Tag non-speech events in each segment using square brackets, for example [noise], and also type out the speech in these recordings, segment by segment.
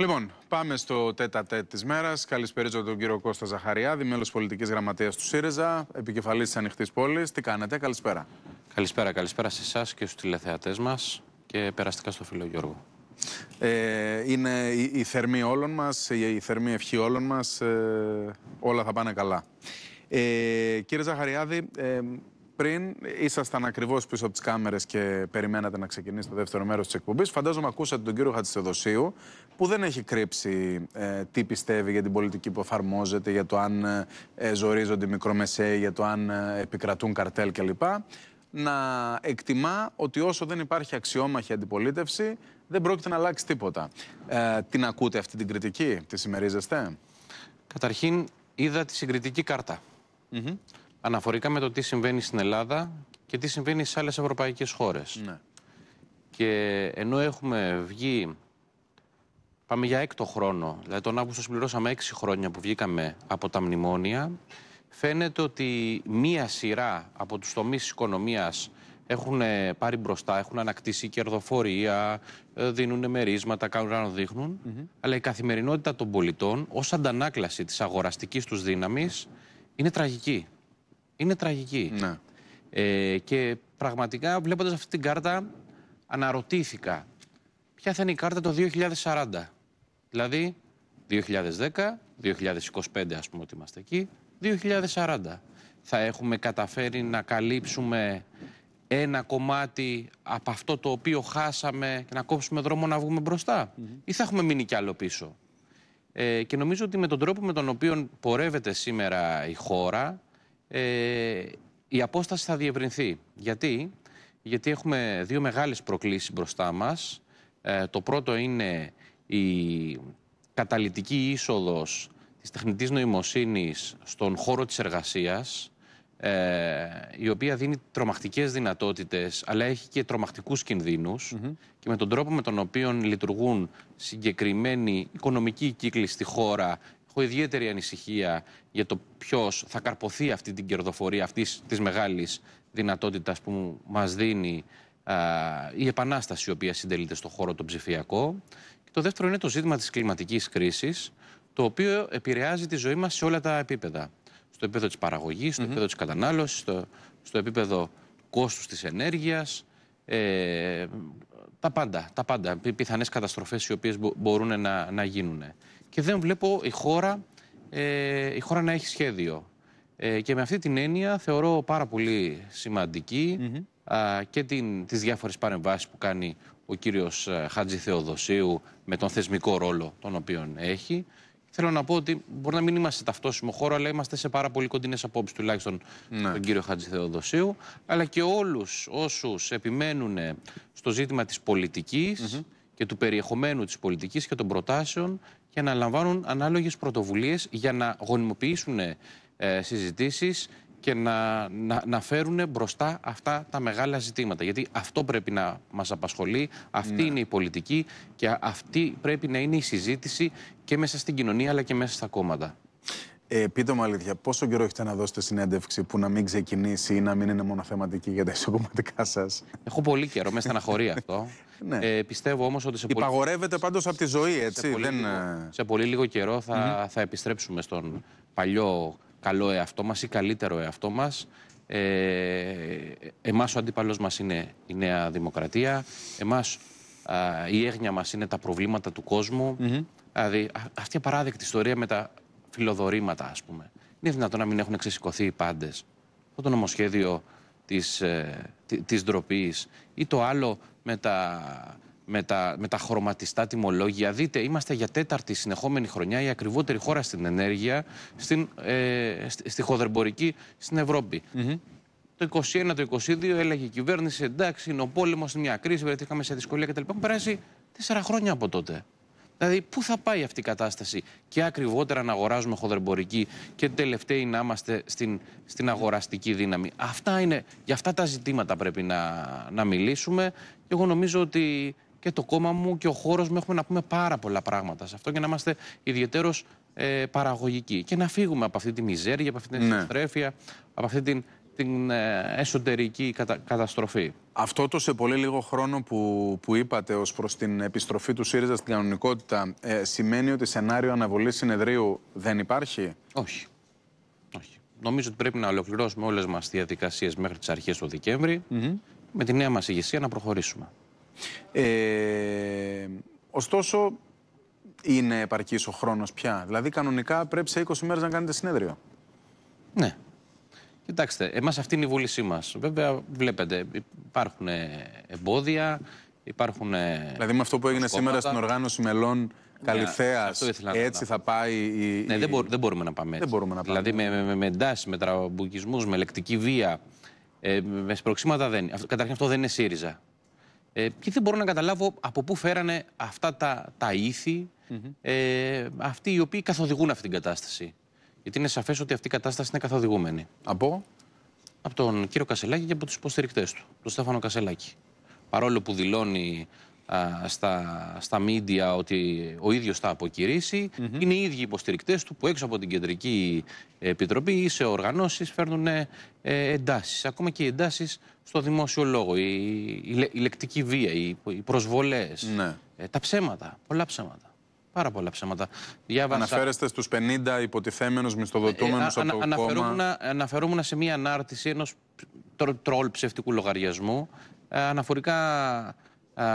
Λοιπόν, πάμε στο τέτα τέτ της μέρας. Καλησπέριζω τον κύριο Κώστα Ζαχαριάδη, μέλος πολιτικής γραμματείας του ΣΥΡΙΖΑ, επικεφαλής της Ανοιχτής Πόλης. Τι κάνετε, καλησπέρα. Καλησπέρα, καλησπέρα σε εσάς και στους τηλεθεατές μας και περαστικά στο φίλο Γιώργο. Ε, είναι η, θερμή όλων μας, η, θερμή ευχή όλων μας. Ε, όλα θα πάνε καλά. Ε, κύριε Ζαχαριάδη, ε, πριν ήσασταν ακριβώς πίσω από τις κάμερες και περιμένατε να ξεκινήσει το δεύτερο μέρος της εκπομπής. Φαντάζομαι ακούσατε τον κύριο Χατζηδοσίου, που δεν έχει κρύψει ε, τι πιστεύει για την πολιτική που εφαρμόζεται, για το αν ε, ζορίζονται οι μικρομεσαίοι, για το αν ε, επικρατούν καρτέλ κλπ. Να εκτιμά ότι όσο δεν υπάρχει αξιόμαχη αντιπολίτευση, δεν πρόκειται να αλλάξει τίποτα. Ε, την ακούτε αυτή την κριτική, τη συμμερίζεστε. Καταρχήν, είδα τη συγκριτική κάρτα. Mm -hmm αναφορικά με το τι συμβαίνει στην Ελλάδα και τι συμβαίνει σε άλλες ευρωπαϊκές χώρες. Ναι. Και ενώ έχουμε βγει, πάμε για έκτο χρόνο, δηλαδή τον Αύγουστο συμπληρώσαμε έξι χρόνια που βγήκαμε από τα μνημόνια, φαίνεται ότι μία σειρά από τους τομείς της οικονομίας έχουν πάρει μπροστά, έχουν ανακτήσει κερδοφορία, ε, δίνουν μερίσματα, κάνουν να δείχνουν. Αλλά η καθημερινότητα των πολιτών, ως αντανάκλαση της αγοραστικής τους δύναμης, είναι τραγική είναι τραγική. Ναι. Ε, και πραγματικά βλέποντας αυτή την κάρτα αναρωτήθηκα ποια θα είναι η κάρτα το 2040. Δηλαδή 2010, 2025 ας πούμε ότι είμαστε εκεί, 2040. Θα έχουμε καταφέρει να καλύψουμε ένα κομμάτι από αυτό το οποίο χάσαμε και να κόψουμε δρόμο να βγούμε μπροστά. Ή θα έχουμε μείνει κι άλλο πίσω. Ε, και νομίζω ότι με τον τρόπο με τον οποίο πορεύεται σήμερα η χώρα ε, η απόσταση θα διευρυνθεί. Γιατί, Γιατί έχουμε δύο μεγάλες προκλήσεις μπροστά μας. Ε, το πρώτο είναι η καταλητική είσοδος της τεχνητής νοημοσύνης στον χώρο της εργασίας, ε, η οποία δίνει τρομακτικές δυνατότητες, αλλά έχει και τρομακτικούς κινδύνους και με τον τρόπο με τον οποίο λειτουργούν συγκεκριμένοι οικονομικοί κύκλοι στη χώρα Έχω ιδιαίτερη ανησυχία για το ποιος θα καρποθεί αυτή την κερδοφορία αυτής της μεγάλης δυνατότητας που μας δίνει η επανάσταση η οποία συντελείται στον χώρο το ψηφιακό. Και το δεύτερο είναι το ζήτημα της κλιματικής κρίσης, το οποίο επηρεάζει τη ζωή μας σε όλα τα επίπεδα. Στο επίπεδο της παραγωγής, στο mm επίπεδο της κατανάλωσης, στο, στο επίπεδο κόστους της ενέργειας. Ε, τα πάντα, τα πάντα. Πιθανές καταστροφές οι οποίες μπορούν να, να γίνουν και δεν βλέπω η χώρα, ε, η χώρα να έχει σχέδιο. Ε, και με αυτή την έννοια θεωρώ πάρα πολύ σημαντική α, και την, τις διάφορες παρεμβάσεις που κάνει ο κύριος ε, Χατζη Θεοδοσίου με τον θεσμικό ρόλο τον οποίο έχει. Θέλω να πω ότι μπορεί να μην είμαστε ταυτόσιμο χώρο, αλλά είμαστε σε πάρα πολύ κοντινές απόψεις, τουλάχιστον ναι. τον κύριο Χατζη Θεοδοσίου, αλλά και όλους όσους επιμένουν στο ζήτημα της πολιτικη και του περιεχομένου της πολιτικής και των προτάσεων και να λαμβάνουν ανάλογες πρωτοβουλίες για να γονιμοποιήσουν ε, συζητήσεις και να, να, να φέρουν μπροστά αυτά τα μεγάλα ζητήματα. Γιατί αυτό πρέπει να μας απασχολεί, αυτή ναι. είναι η πολιτική και αυτή πρέπει να είναι η συζήτηση και μέσα στην κοινωνία αλλά και μέσα στα κόμματα. Ε, πείτε μου αλήθεια, πόσο καιρό έχετε να δώσετε συνέντευξη που να μην ξεκινήσει ή να μην είναι μόνο θεματική για τα ισοκομματικά σας. Έχω πολύ καιρό, με στεναχωρεί [laughs] αυτό. ναι. ε, πιστεύω όμως ότι. Σε πολύ Υπαγορεύεται πάντως από τη ζωή, έτσι. Σε πολύ, δεν... λίγο, σε πολύ λίγο καιρό θα, θα επιστρέψουμε στον παλιό καλό εαυτό μας ή καλύτερο εαυτό μας. Ε, εμάς ο αντίπαλος μας είναι η Νέα Δημοκρατία, εμάς η έγνοια μας είναι τα προβλήματα του κόσμου. Mm -hmm. Δηλαδή αυτή η απαράδεκτη ιστορία με τα φιλοδορήματα, ας πούμε. Είναι δυνατόν να μην έχουν ξεσηκωθεί οι πάντες. Αυτό το νομοσχέδιο της, ε, της ντροπής ή το άλλο με τα, με, τα, με τα χρωματιστά τιμολόγια. Δείτε, είμαστε για τέταρτη συνεχόμενη χρονιά η ακριβότερη χώρα στην ενέργεια, στην, ε, στη, στη χοδερμπορική στην Ευρώπη. Το 21, το 22 έλεγε η κυβέρνηση εντάξει, είναι ο πόλεμος, είναι μια κρίση, βρεθήκαμε σε δυσκολία κτλ. Έχουν περάσει τέσσερα χρόνια από τότε. Δηλαδή, πού θα πάει αυτή η κατάσταση και ακριβότερα να αγοράζουμε χοδερμπορική και τελευταίοι να είμαστε στην, στην αγοραστική δύναμη. Αυτά είναι, για αυτά τα ζητήματα πρέπει να, να μιλήσουμε. Εγώ νομίζω ότι και το κόμμα μου και ο χώρος μου έχουμε να πούμε πάρα πολλά πράγματα σε αυτό και να είμαστε ιδιαίτερω ε, παραγωγικοί. Και να φύγουμε από αυτή τη μιζέρια, από αυτή την ναι. από αυτή την την ε, εσωτερική καταστροφή. Αυτό το σε πολύ λίγο χρόνο που, που είπατε ως προς την επιστροφή του ΣΥΡΙΖΑ στην κανονικότητα ε, σημαίνει ότι σενάριο αναβολής συνεδρίου δεν υπάρχει? Όχι. Όχι. Νομίζω ότι πρέπει να ολοκληρώσουμε όλες μας τις διαδικασίες μέχρι τις αρχές του Δεκέμβρη με τη νέα μας ηγεσία να προχωρήσουμε. Ε, ωστόσο, είναι επαρκής ο χρόνος πια. Δηλαδή, κανονικά πρέπει σε 20 μέρες να κάνετε συνέδριο. Ναι. Κοιτάξτε, εμάς αυτή είναι η βούλησή μας. Βέβαια, βλέπετε, υπάρχουν εμπόδια, υπάρχουν... Ε, δηλαδή με αυτό που έγινε σήμερα στην οργάνωση μελών ναι, Έτσι θα πάει η. Ναι, δεν, μπορούμε, δεν μπορούμε να πάμε έτσι. Δηλαδή με, με, με εντάσεις, με με λεκτική βία, ε, με σπροξήματα δεν. Καταρχήν αυτό δεν είναι ΣΥΡΙΖΑ. Ε, και δεν μπορώ να καταλάβω από πού φέρανε αυτά τα, τα ηθη ε, αυτοί οι οποίοι καθοδηγούν αυτή την κατάσταση. Γιατί είναι σαφές ότι αυτή η κατάσταση είναι καθοδηγούμενη. Από? Από τον κύριο Κασελάκη και από τους υποστηρικτές του, τον Στέφανο Κασελάκη. Παρόλο που δηλώνει στα, στα ότι ο ίδιος θα αποκηρύσει, είναι οι ίδιοι υποστηρικτές του που έξω από την Κεντρική Επιτροπή ή σε οργανώσεις φέρνουν ε, ε εντάσεις. Ακόμα και οι εντάσεις στο δημόσιο λόγο, η, η, λεκτική βία, οι προσβολές, ναι. Ε, τα ψέματα, πολλά ψέματα. Πάρα πολλά ψέματα. Αναφέρεστε στους 50 υποτιθέμενους μισθοδοτούμενους ε, ε, ε, από το κόμμα. Αναφερόμουν σε μια ανάρτηση ενός τρόλ ψευτικού λογαριασμού ε, αναφορικά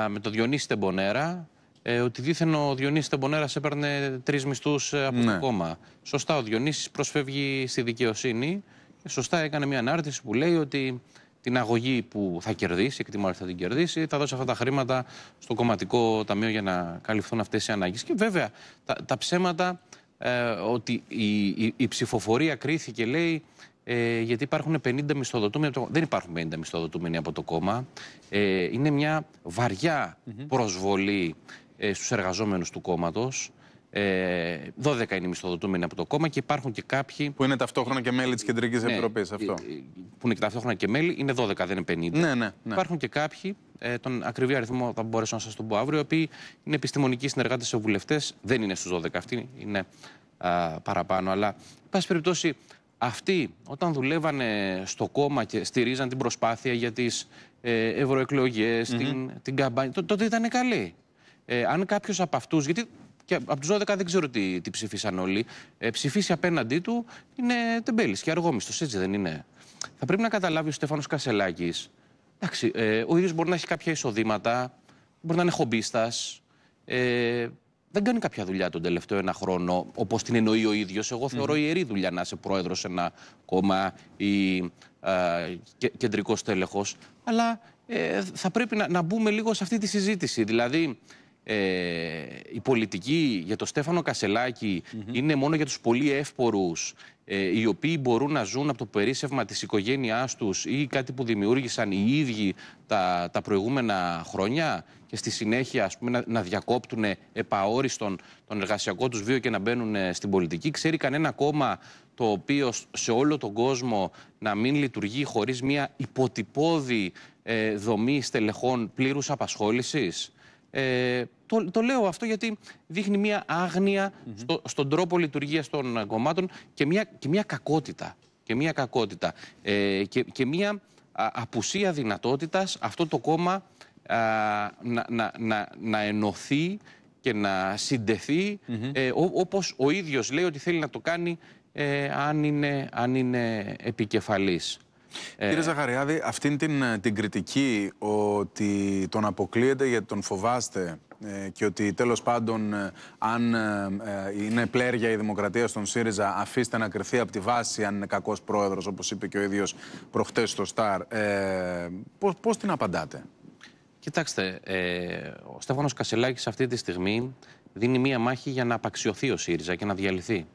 με τον Διονύση Τεμπονέρα, ε, ότι δήθεν ο Διονύσης Τεμπονέρας έπαιρνε τρεις μισθούς ε, από το ναι. κόμμα. Σωστά ο Διονύσης προσφεύγει στη δικαιοσύνη. Σωστά έκανε μια ανάρτηση που λέει ότι την αγωγή που θα κερδίσει, εκτιμώ ότι θα την κερδίσει, θα δώσει αυτά τα χρήματα στο κομματικό ταμείο για να καλυφθούν αυτές οι ανάγκες. Και βέβαια τα, τα ψέματα ε, ότι η, η, ψηφοφορία κρίθηκε, λέει, ε, γιατί υπάρχουν 50 μισθοδοτούμενοι. Από το... Δεν υπάρχουν 50 μισθοδοτούμενοι από το κόμμα. Ε, είναι μια βαριά προσβολή ε, στους εργαζόμενους του κόμματος. Ε, 12 είναι μισθοδοτούμενοι από το κόμμα και υπάρχουν και κάποιοι. που είναι ταυτόχρονα και μέλη της ε, Κεντρικής ναι, Επιτροπής. Αυτό. Ε, ε, που είναι και ταυτόχρονα και μέλη, είναι 12, δεν είναι 50. Ναι, ναι, ναι. Υπάρχουν και κάποιοι, τον ακριβή αριθμό θα μπορέσω να σας τον πω αύριο, οι οποίοι είναι επιστημονικοί συνεργάτες σε βουλευτές. Δεν είναι στους 12 αυτοί, είναι παραπάνω. Αλλά, εν πάση περιπτώσει, αυτοί όταν δουλεύανε στο κόμμα και στηρίζαν την προσπάθεια για τις ε, ευρωεκλογές, την, την καμπάνια, τότε ήταν καλή. Ε, αν κάποιος από αυτούς, γιατί και από του 12 δεν ξέρω τι, τι ψήφισαν όλοι. Ε, ψηφίσει απέναντί του είναι τεμπέλης και αργόμιστος, έτσι δεν είναι. Θα πρέπει να καταλάβει ο Στέφανος Κασελάκης. Εντάξει, ε, ο ίδιος μπορεί να έχει κάποια εισοδήματα, μπορεί να είναι χομπίστας. Ε, δεν κάνει κάποια δουλειά τον τελευταίο ένα χρόνο όπως την εννοεί ο ίδιος. Εγώ θεωρώ mm. ιερή δουλειά να είσαι πρόεδρος σε ένα κόμμα ή ε, κεντρικό τέλεχο. Αλλά θα πρέπει να, να μπούμε λίγο σε αυτή τη συζήτηση. Δηλαδή, ε, η πολιτική για τον Στέφανο Κασελάκη είναι μόνο για τους πολύ εύπορους ε, οι οποίοι μπορούν να ζουν από το περίσσευμα της οικογένειάς τους ή κάτι που δημιούργησαν οι ίδιοι τα, τα προηγούμενα χρόνια και στη συνέχεια ας να, να διακόπτουν επαόριστον τον εργασιακό τους βίο και να μπαίνουν ε, στην πολιτική. Ξέρει κανένα κόμμα το οποίο σε όλο τον κόσμο να μην λειτουργεί χωρίς μια υποτυπώδη ε, δομή στελεχών πλήρους απασχόλησης. Ε, το, λέω αυτό γιατί δείχνει μια άγνοια στον τρόπο λειτουργίας των κομμάτων και μια, κακότητα. Και μια κακότητα. Ε, και, μια απουσία δυνατότητας αυτό το κόμμα να, να, ενωθεί και να συντεθεί ε, ο ίδιος λέει ότι θέλει να το κάνει ε, αν, είναι, αν είναι επικεφαλής. Ε, Κύριε Ζαχαριάδη, αυτήν την, ε, την κριτική ότι τον αποκλείεται γιατί τον φοβάστε ε, και ότι τέλος πάντων αν είναι πλέρια η δημοκρατία στον ΣΥΡΙΖΑ αφήστε να κρυθεί από τη βάση αν είναι κακός πρόεδρος όπως είπε και ο ίδιος προχτές στο ΣΤΑΡ ε, πώς, πώς την απαντάτε Κοιτάξτε, ε, ο Στέφανος Κασελάκης αυτή τη στιγμή δίνει μία μάχη για να απαξιωθεί ο ΣΥΡΙΖΑ και να διαλυθεί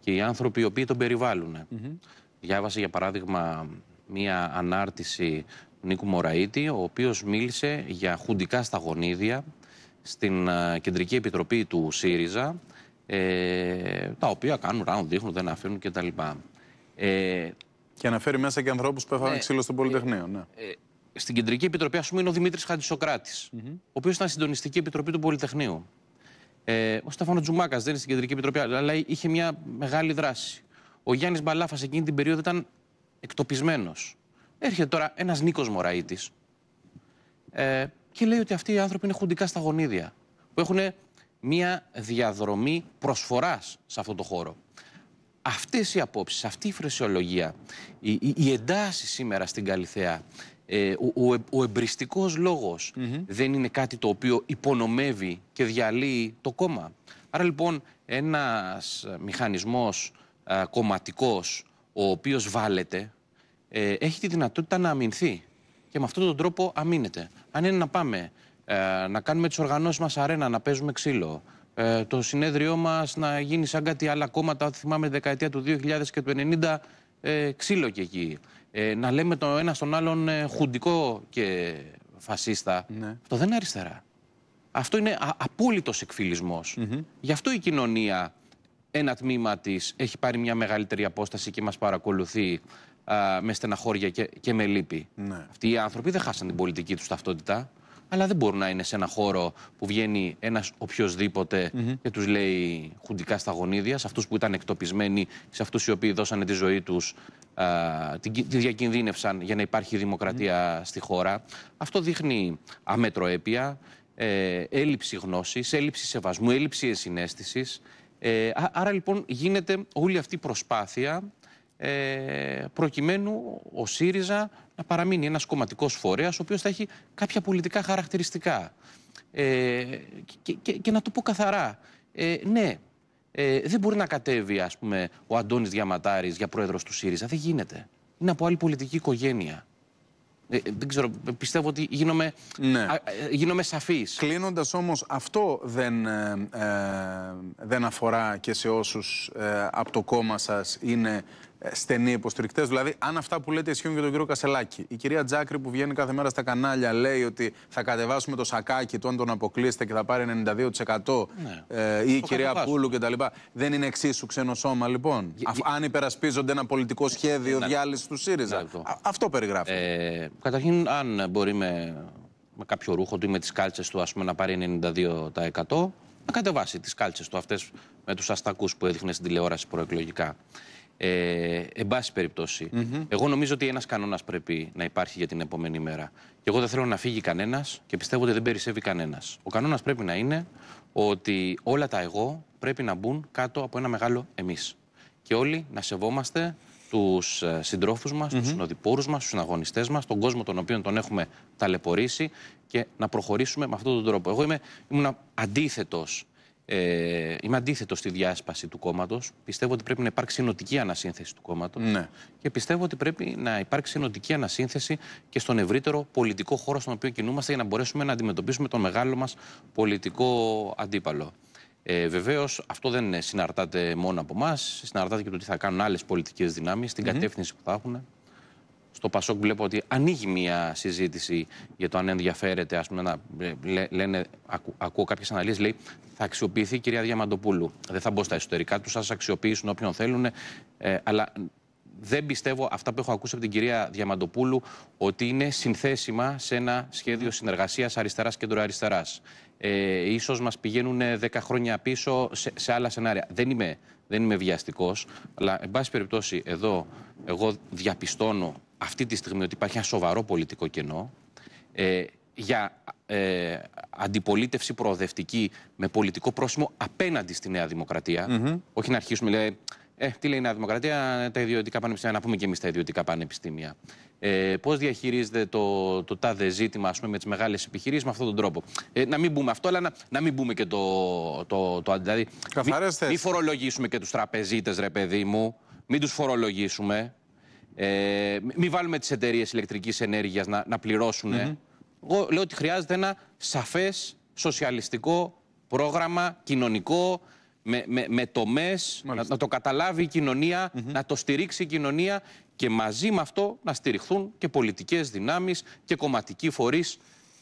και οι άνθρωποι οι οποίοι τον περιβάλλουν Διάβασα για παράδειγμα μία ανάρτηση του Νίκου Μωραήτη, ο οποίος μίλησε για χουντικά σταγονίδια στην ε, Κεντρική Επιτροπή του ΣΥΡΙΖΑ, ε, τα οποία κάνουν round, δείχνουν, δεν αφήνουν κτλ. Ε, και αναφέρει μέσα και ανθρώπους που έφαγαν ναι, ξύλο στο Πολυτεχνείο. Ε, ναι. Ε, στην Κεντρική Επιτροπή, ας πούμε, είναι ο Δημήτρης Χατζησοκράτης, mm ο οποίος ήταν συντονιστική επιτροπή του Πολυτεχνείου. Ε, ο Στέφανος Τζουμάκας δεν είναι στην Κεντρική Επιτροπή, αλλά είχε μια μεγάλη δράση ο Γιάννης Μπαλάφας εκείνη την περίοδο ήταν εκτοπισμένος. Έρχεται τώρα ένας Νίκος Μωραήτης ε, και λέει ότι αυτοί οι άνθρωποι είναι χουντικά στα γονίδια. Που έχουν μια διαδρομή προσφοράς σε αυτό το χώρο. Αυτές οι απόψεις, αυτή η φρεσιολογία, η, η, εντάσεις σήμερα στην Καλιθέα, ε, ο, ο, ο εμπριστικός δεν είναι κάτι το οποίο υπονομεύει και διαλύει το κόμμα. Άρα λοιπόν ένας μηχανισμός κομματικός ο οποίος βάλεται ε, έχει τη δυνατότητα να αμυνθεί και με αυτόν τον τρόπο αμύνεται. Αν είναι να πάμε ε, να κάνουμε τις οργανώσεις μας αρένα, να παίζουμε ξύλο, ε, το συνέδριό μας να γίνει σαν κάτι άλλα κόμματα, θυμάμαι δεκαετία του 2000 και του 90, ξύλο και εκεί. να λέμε το ένα στον άλλον χουντικό και φασίστα. Ναι. Αυτό δεν είναι αριστερά. Αυτό είναι απόλυτο απόλυτος Γι' αυτό η κοινωνία ένα τμήμα της έχει πάρει μια μεγαλύτερη απόσταση και μας παρακολουθεί με στεναχώρια και, και με λύπη. Ναι. Αυτοί οι άνθρωποι δεν χάσαν την πολιτική τους ταυτότητα, αλλά δεν μπορούν να είναι σε ένα χώρο που βγαίνει ένας οποιοδήποτε και τους λέει χουντικά στα γονίδια, σε αυτούς που ήταν εκτοπισμένοι, σε αυτούς οι οποίοι δώσανε τη ζωή τους, α, τη, διακινδύνευσαν για να υπάρχει στη χώρα. Αυτό δείχνει αμέτρο ε, έλλειψη γνώσης, έλλειψη σεβασμού, έλλειψη συνέστησης, ε, άρα λοιπόν γίνεται όλη αυτή η προσπάθεια ε, προκειμένου ο ΣΥΡΙΖΑ να παραμείνει ένας κομματικός φορέας ο οποίος θα έχει κάποια πολιτικά χαρακτηριστικά. Ε, και, και, και, να το πω καθαρά, ε, ναι, ε, δεν μπορεί να κατέβει ας πούμε, ο Αντώνης Διαματάρης για πρόεδρος του ΣΥΡΙΖΑ, δεν γίνεται. Είναι από άλλη πολιτική οικογένεια. Ε, δεν ξέρω, πιστεύω ότι γίνομαι, ναι. α, ε, γίνομαι σαφής. Κλείνοντας όμως, αυτό δεν, ε, δεν αφορά και σε όσους από το κόμμα σας είναι ε, στενοί υποστηρικτές. Δηλαδή, αν αυτά που λέτε ισχύουν για τον κύριο Κασελάκη. Η κυρία Τζάκρη που βγαίνει κάθε μέρα στα κανάλια λέει ότι θα κατεβάσουμε το σακάκι του αν τον αποκλείσετε και θα πάρει 92% ναι. ε, η κυρία Πούλου κτλ. Δεν είναι εξίσου ξένο σώμα, λοιπόν. αν υπερασπίζονται ένα πολιτικό ε, σχέδιο ναι. διάλυσης του ΣΥΡΙΖΑ. αυτό περιγράφει. Ε, καταρχήν, αν μπορεί με, με κάποιο ρούχο του ή με τις κάλτσες του ας πούμε, να πάρει 92% να κατεβάσει τις κάλτσες του αυτές με τους αστακούς που έδειχνε στην τηλεόραση προεκλογικά. Ε, εν πάση περιπτώσει, εγώ νομίζω ότι ένας κανόνας πρέπει να υπάρχει για την επόμενη μέρα. Και εγώ δεν θέλω να φύγει κανένας και πιστεύω ότι δεν περισσεύει κανένας. Ο κανόνας πρέπει να είναι ότι όλα τα εγώ πρέπει να μπουν κάτω από ένα μεγάλο εμείς. Και όλοι να σεβόμαστε τους ε, συντρόφους μας, mm -hmm. τους συνοδοιπόρους μας, τους συναγωνιστές μας, τον κόσμο τον οποίο τον έχουμε ταλαιπωρήσει και να προχωρήσουμε με αυτόν τον τρόπο. Εγώ είμαι, ήμουν αντίθετος ε, είμαι αντίθετος στη διάσπαση του κόμματος. Πιστεύω ότι πρέπει να υπάρξει ενωτική ανασύνθεση του κόμματος. Ναι. Και πιστεύω ότι πρέπει να υπάρξει ενωτική ανασύνθεση και στον ευρύτερο πολιτικό χώρο στον οποίο κινούμαστε για να μπορέσουμε να αντιμετωπίσουμε τον μεγάλο μας πολιτικό αντίπαλο. Ε, Βεβαίως, αυτό δεν συναρτάται μόνο από εμά. Συναρτάται και το τι θα κάνουν άλλες πολιτικές δυνάμεις, την mm κατεύθυνση που θα έχουν στο Πασόκ βλέπω ότι ανοίγει μια συζήτηση για το αν ενδιαφέρεται. Ας πούμε, να, ε, λένε, ακούω κάποιες αναλύσεις, λέει θα αξιοποιηθεί η κυρία Διαμαντοπούλου. Δεν θα μπω στα εσωτερικά τους, θα αξιοποιήσουν όποιον θέλουν. Ε, αλλά δεν πιστεύω αυτά που έχω ακούσει από την κυρία Διαμαντοπούλου ότι είναι συνθέσιμα σε ένα σχέδιο συνεργασίας αριστεράς κέντρο-αριστερά. Ε, ίσως μας πηγαίνουν 10 χρόνια πίσω σε, σε άλλα σενάρια. Δεν είμαι, δεν είμαι αλλά εν πάση περιπτώσει εδώ εγώ διαπιστώνω αυτή τη στιγμή ότι υπάρχει ένα σοβαρό πολιτικό κενό ε, για ε, αντιπολίτευση προοδευτική με πολιτικό πρόσημο απέναντι στη Νέα Όχι να αρχίσουμε, λέει, ε, τι λέει η Νέα Δημοκρατία, τα ιδιωτικά πανεπιστήμια, να πούμε και εμείς τα ιδιωτικά πανεπιστήμια. Ε, Πώς διαχειρίζεται το, το τάδε ζήτημα ας πούμε, με τις μεγάλες επιχειρήσεις με αυτόν τον τρόπο. Ε, να μην μπούμε αυτό, αλλά να, μην μπούμε και το. το, δηλαδή, μην μη φορολογήσουμε και τους τραπεζίτες, ρε παιδί μου. Μην τους φορολογήσουμε. Ε, μην βάλουμε τις εταιρείες ηλεκτρικής ενέργειας να, να πληρωσουν ε. Εγώ λέω ότι χρειάζεται ένα σαφές σοσιαλιστικό πρόγραμμα κοινωνικό. Με, με, με τομές, να, το καταλάβει η κοινωνία, να το στηρίξει η κοινωνία και μαζί με αυτό να στηριχθούν και πολιτικές δυνάμεις και κομματικοί φορείς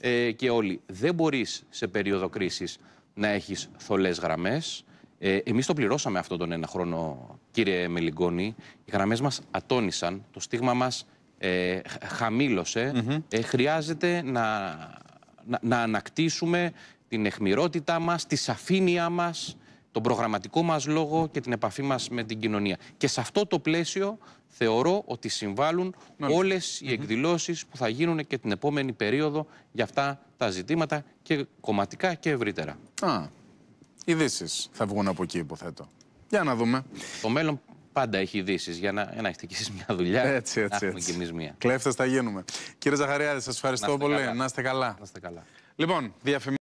ε, και όλοι. Δεν μπορείς σε περίοδο κρίσης να έχεις θολές γραμμές. Ε, Εμείς το πληρώσαμε αυτόν τον ένα χρόνο, κύριε Μελιγκόνη. Οι γραμμές μας ατόνισαν, το στίγμα μας ε, χαμήλωσε. Ε, χρειάζεται να, να, ανακτήσουμε την εχμηρότητά μας, τη σαφήνειά μας, τον προγραμματικό μας λόγο και την επαφή μας με την κοινωνία. Και σε αυτό το πλαίσιο θεωρώ ότι συμβάλλουν όλες οι εκδηλώσεις που θα γίνουν και την επόμενη περίοδο για αυτά τα ζητήματα και κομματικά και ευρύτερα. Ειδήσεις θα βγουν από εκεί, υποθέτω. Για να δούμε. Το μέλλον πάντα έχει ειδήσεις για να, να έχετε κι εσείς μια δουλειά. Έτσι, έτσι. Να έχουμε μια. Κλέφτες θα γίνουμε. Κύριε Ζαχαριάδη, σας ευχαριστώ πολύ. Να είστε καλά. Να είστε καλά. Λοιπόν, διαφημί.